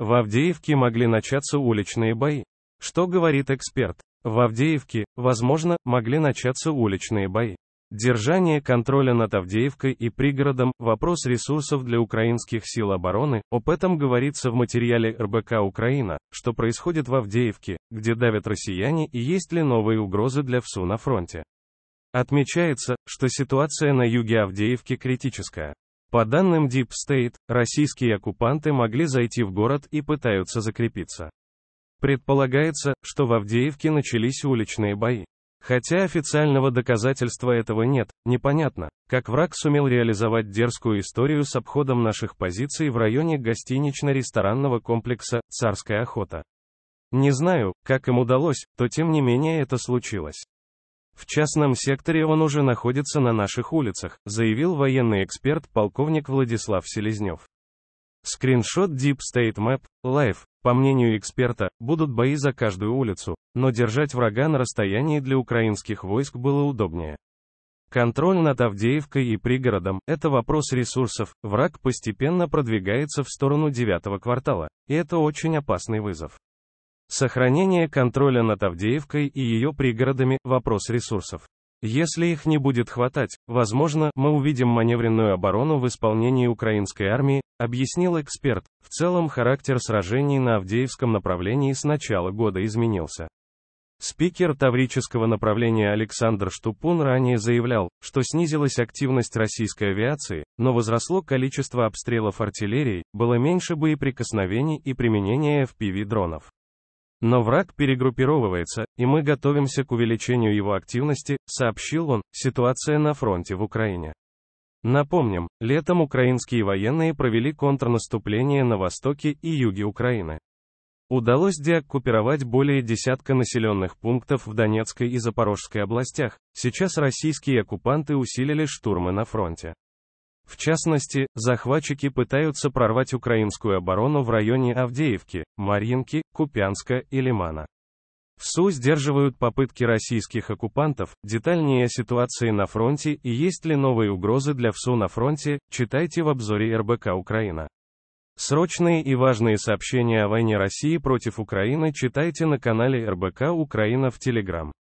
В Авдеевке могли начаться уличные бои. Что говорит эксперт? В Авдеевке, возможно, могли начаться уличные бои. Держание контроля над Авдеевкой и пригородом – вопрос ресурсов для украинских сил обороны. Об этом говорится в материале РБК «Украина», что происходит в Авдеевке, где давят россияне и есть ли новые угрозы для ВСУ на фронте. Отмечается, что ситуация на юге Авдеевки критическая. По данным Deep State, российские оккупанты могли зайти в город и пытаются закрепиться. Предполагается, что в Авдеевке начались уличные бои. Хотя официального доказательства этого нет, непонятно, как враг сумел реализовать дерзкую историю с обходом наших позиций в районе гостинично-ресторанного комплекса «Царская охота». Не знаю, как им удалось, то тем не менее это случилось. В частном секторе он уже находится на наших улицах, заявил военный эксперт полковник Владислав Селезнев. Скриншот Deep State Map, Live, по мнению эксперта, будут бои за каждую улицу, но держать врага на расстоянии для украинских войск было удобнее. Контроль над Авдеевкой и пригородом – это вопрос ресурсов, враг постепенно продвигается в сторону девятого квартала, и это очень опасный вызов. Сохранение контроля над Авдеевкой и ее пригородами – вопрос ресурсов. Если их не будет хватать, возможно, мы увидим маневренную оборону в исполнении украинской армии, объяснил эксперт. В целом характер сражений на Авдеевском направлении с начала года изменился. Спикер таврического направления Александр Штупун ранее заявлял, что снизилась активность российской авиации, но возросло количество обстрелов артиллерии, было меньше боеприкосновений и применения FPV-дронов. Но враг перегруппировывается, и мы готовимся к увеличению его активности, сообщил он, ситуация на фронте в Украине. Напомним, летом украинские военные провели контрнаступление на востоке и юге Украины. Удалось деоккупировать более десятка населенных пунктов в Донецкой и Запорожской областях, сейчас российские оккупанты усилили штурмы на фронте. В частности, захватчики пытаются прорвать украинскую оборону в районе Авдеевки, Марьинки, Купянска и Лимана. В СУ сдерживают попытки российских оккупантов, детальнее о ситуации на фронте и есть ли новые угрозы для ВСУ на фронте, читайте в обзоре РБК «Украина». Срочные и важные сообщения о войне России против Украины читайте на канале РБК «Украина» в Телеграм.